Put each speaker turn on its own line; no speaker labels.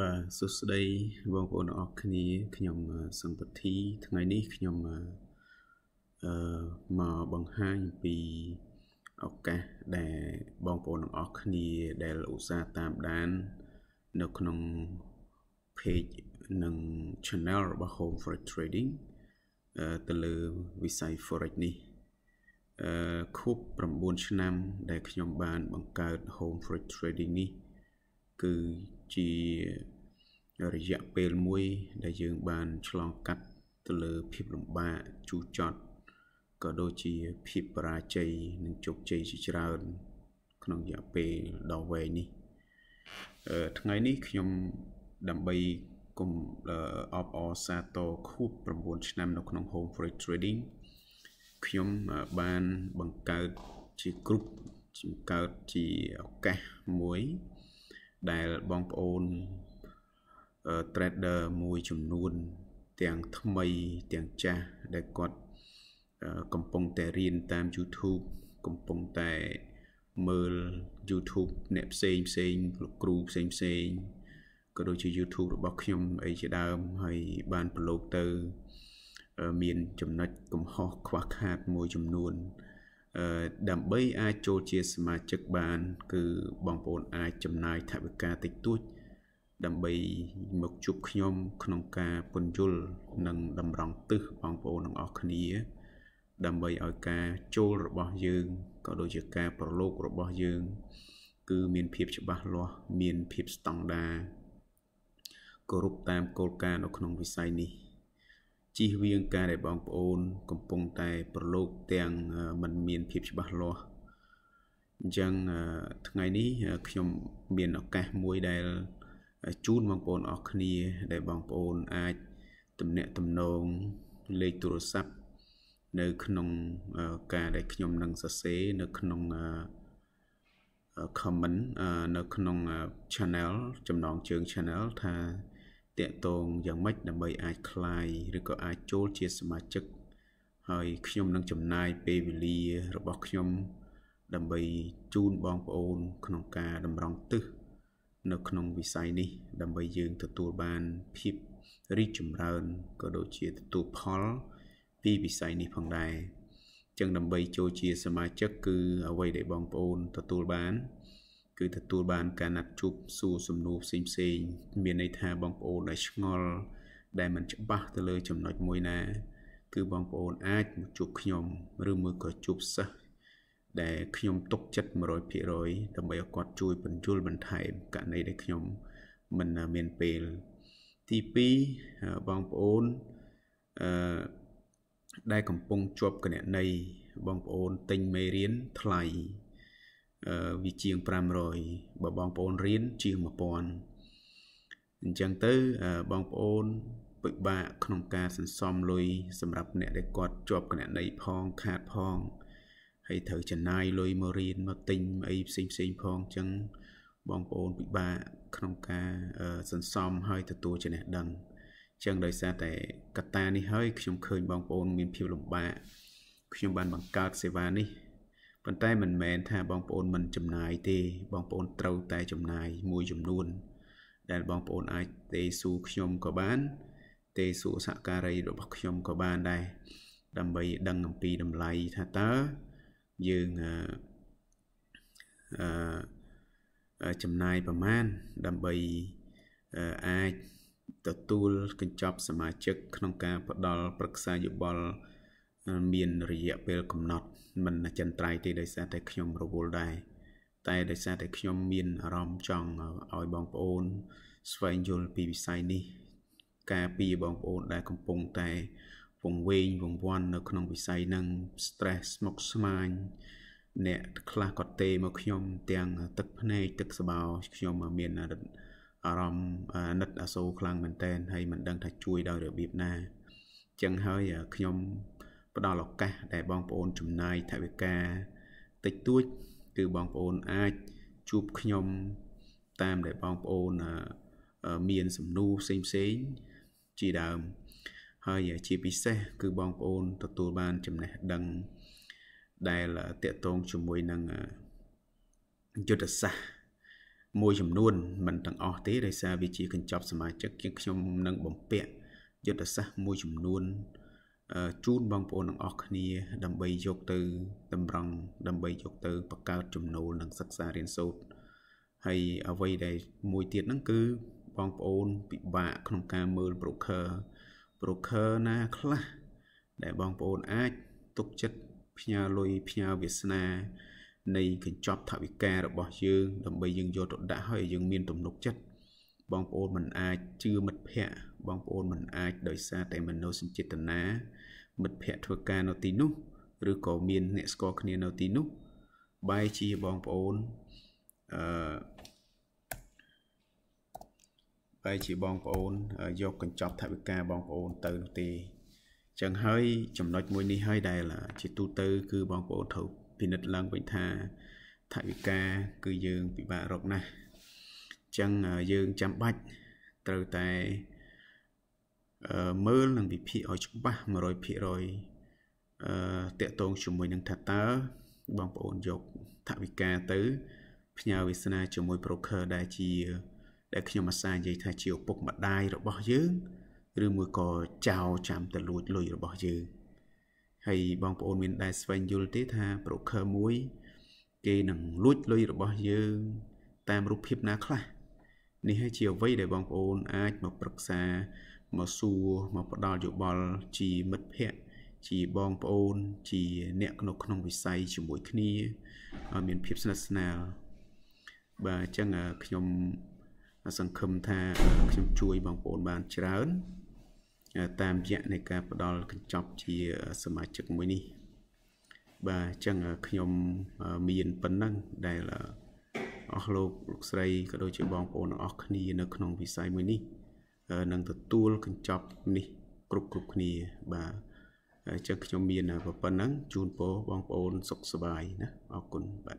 បាទសួស្តី បងប្អូនអរគ្នាខ្ញុំសង្កត់ធីថ្ងៃនេះខ្ញុំអឺមកបង្ហាញពីឱកាសដែលបងប្អូនទាំងអស់គ្នាដែលឧស្សាហ៍តាមដាននៅក្នុង page និង channel របស់ Home Forex Trading ទៅលើវិស័យ forex នេះអឺខួប9ឆ្នាំ ដែលខ្ញុំបានបង្កើត Home Forex Trading នេះគឺជារយៈពេលមួយ ដែលយើងបានឆ្លងកាត់ទៅលើភាពលំបាកជូរចត់ក៏ដូចជាភាពបរាជ័យនិងជោគជ័យជាច្រើន ក្នុងរយៈពេលដ៏វែងនេះ ថ្ងៃនេះខ្ញុំដើម្បីកុំអបអសាតខួប9ឆ្នាំនៅក្នុង Home Freight Trading ខ្ញុំបានបង្កើតជាក្រុមបង្កើតជាឱកាសមួយដែលបងប្អូន trader មួយចំនួន ទាំងថ្មីទាំងចាស់ដែលគាត់កំពុងតែរៀនតាម YouTube កំពុងតែមើល YouTube អ្នកផ្សេងផ្សេងលោកគ្រូផ្សេងផ្សេងក៏ដូចជា YouTube របស់ខ្ញុំអីជាដើមហើយបានប្រឡូកទៅ មានចំណុចកំហុសខ្វះខាតមួយចំនួនដើម្បីអាចចូលជាសមាជិកបាន គឺបងប្អូនអាចចំណាយថវិកាតិចតួច ដើម្បីមកជួបខ្ញុំក្នុងការពន្យល់និងតម្រង់ទិសបងប្អូនទាំងអស់គ្នា ដើម្បីឲ្យការចូលរបស់យើងក៏ដូចជាការប្រឡូករបស់យើង គឺមានភាពច្បាស់លាស់ មានភាពស្តង់ដារគោរពតាមគោលការណ៍នៅក្នុងវិស័យនេះជៀសវាងការដែលបងប្អូន កំពុងតែប្រឡូកទាំងมันមានភាពច្បាស់លាស់អញ្ចឹងថ្ងៃនេះខ្ញុំមានឱកាសមួយដែលជូនបងប្អូនអស់គ្នាដែលបងប្អូនអាច ទំនាក់ទំនងលេខទូរស័ព្ទនៅក្នុងការដែលខ្ញុំនឹងសរសេរនៅ ក្នុង comment នៅក្នុង channel ចំណងជើង channel ថាតាក់ទងយ៉ាងម៉េចដើម្បីអាចคลายឬក៏អាចចូលជាសមាជិក ហើយខ្ញុំនឹងចំណាយពេលវេលា របស់ខ្ញុំ ដើម្បីជូនបងប្អូន ក្នុងការតម្រង់ទិសនៅក្នុងវិស័យនេះ ដើម្បីយើងទទួលបានភាពរីកចម្រើនក៏ដូចជាទទួលផល ពីវិស័យនេះផងដែរចឹងដើម្បីចូលជាសមាជិក គឺអ្វីដែលបងប្អូនទទួលបានគឺទទួលបានការណាត់ជួបសួរសំណួរផ្សេងផ្សេងមានន័យថាបងប្អូនដែលឆ្ងល់ដែលមិនច្បាស់ទៅលើចំណុចមួយណាគឺបងប្អូនអាចមកជួបខ្ញុំឬមួយក៏ជួបសិស្សដែលខ្ញុំទុកចិត្ត100%ដើម្បីឲ្យគាត់ ជួយ បញ្យលបន្ថែមករណីដែលខ្ញុំមិនមានពេលទី2បងប្អូនអឺដែលកំពុងជាប់គណនីបងប្អូនទិញមេរៀនថ្លៃវាជាង500បើបងប្អូនរៀនជាង1000អញ្ចឹងទៅបងប្អូន ពិបាកក្នុងការសន្សំលុយសម្រាប់អ្នក ដែលគាត់ជាប់គណនីផងខាតផង ហើយត្រូវចំណាយលុយមករៀនមកទិញអីផ្សេងផ្សេងផងអញ្ចឹងបងប្អូនពិបាកក្នុងការសន្សំហើយទទួលចំណេះដឹងអញ្ចឹងដោយសារតែកត្តានេះហើយ ខ្ញុំឃើញបងប្អូន មានភាពលំបាកខ្ញុំបានបង្កើតសេវានេះប៉ុន្តែមិនមែនថាបងប្អូនមិនចំណាយ ទេបងប្អូនត្រូវតែចំណាយ មួយចំនួន ដែលបងប្អូនអាចទេសួរខ្ញុំក៏បានទេសួរសហការីរបស់ខ្ញុំក៏បានដែរដើម្បី ដឹងអំពីតម្លៃថាតើយើងអឺចំណាយប្រមាណដើម្បីអាចទទួលកញ្ចប់សមាជិកក្នុងការ ផ្ដល់ប្រឹក្សាយោបល់មានរយៈពេល កំណត់ មិនចិនត្រៃទេដោយសារតែខ្ញុំរវល់ដែរតែដោយសារតែខ្ញុំមានអារម្មណ៍ចង់ឲ្យបងប្អូនស្វែងយល់ពីវិស័យនេះ ការពីបងប្អូនដែលកំពុងតែវង្វេងវង្វាន់ នៅក្នុងវិស័យនឹង stress ស្មុគស្មាញ អ្នកខ្លះក៏ទេមកខ្ញុំ ទាំងទឹកភ្នែកទឹកស្បោខ្ញុំមានអារម្មណ៍ណិតអាសូរខ្លាំងមែនតើហើយមិនដឹងថាជួយដោយរបៀបណាចឹងហើយខ្ញុំផ្ដល់ឱកាសដែលបងប្អូនចំណាយថវិកាតិចតួចគឺបងប្អូនអាចជួបខ្ញុំតាមដែលបងប្អូនមានសំណួរផ្សេងផ្សេងជាដើមហើយជាពិសេសគឺបងប្អូនទទួលបានចំណេះដឹងដែលតកតងជាមួយនឹងយុទ្ធសាស្ត្រមួយចំនួនមិនទាំងអស់ទេដោយសារវាជាកញ្ចប់សមាជិកជាខ្ញុំនឹងបំពាក់យុទ្ធសាស្ត្រមួយចំនួនជូនបងប្អូនទាំងអស់គ្នា ដើម្បីយកទៅតម្រង់ដើម្បីយកទៅបង្កើតចំណូលនិងសិក្សារៀនសូត្រហើយអ្វីដែលមួយទៀតហ្នឹងគឺបងប្អូនពិបាកក្នុងការមើល broker broker ណាខ្លះដែលបងប្អូនអាចទុកចិត្តផ្ញើលុយផ្ញើវាសនានៃកញ្ចប់ថវិការបស់យើងដើម្បីយើងយកទៅដាក់ឲ្យយើងមានទំនុកចិត្តបងប្អូនមិនអាចជឿមិត្តភ័ក្តិបងប្អូនមិនអាចដោយសារតែមនោសញ្ចេតនាមិត្តភ័ក្តិធ្វើការនៅទីនោះឬក៏មានអ្នកស្គាល់គ្នានៅទីនោះបែរជាបងប្អូនអឺបែរជាបងប្អូនយកកញ្ចប់ថវិកាបងប្អូនទៅនោះទេចឹងហើយចំណុចមួយនេះហើយដែលជាទូទៅគឺបងប្អូនត្រូវពិនិត្យឡើងវិញថាថវិកាគឺយើងពិបាករកណាស់ចឹងយើងចាំបាច់ត្រូវតែអឺមើលនិងវិភាគឲ្យច្បាស់100%តកតងជាមួយនឹងថាតើបងប្អូនយកថវិកាទៅផ្ញើវាសនាជាមួយ broker ដែលជា ដែលខ្ញុំអាសានិយាយថាជាឪពុកម្ដាយរបស់យើង ឬមួយក៏ចោចាំទៅលួចលុយរបស់យើងហើយបងប្អូនមានដែរស្វែងយល់ទេថា broker មួយគេនឹងលួចលុយរបស់យើងតាមរូបភាពណាខ្លះនេះហើយជាអ្វីដែលបងប្អូនអាចមកប្រឹក្សាមកសួរមកផ្ដល់យោបល់ជាមិត្តភ័ក្តិជាបងប្អូនជាអ្នកក្នុងក្នុងវិស័យជាមួយគ្នាឲ្យមានភាពស្និទ្ធស្នាលបាទអញ្ចឹងខ្ញុំសង្ឃឹមថាខ្ញុំជួយបងប្អូនបានច្រើន តាមរយៈនៃការផ្ដល់កញ្ចប់ជាសមាជិកមួយនេះបាទអញ្ចឹងខ្ញុំមានប៉ុណ្ណឹងដែលអស់លោកលោកស្រីក៏ដូចជាបងប្អូនទាំងអស់គ្នានៅក្នុងវិស័យមួយនេះនឹងទទួលកញ្ចប់នេះគ្រប់គ្រប់គ្នាបាទអញ្ចឹងខ្ញុំមានប៉ុណ្ណឹងជូនពរបងប្អូនសុខសប្បាយណាអរគុណបាទ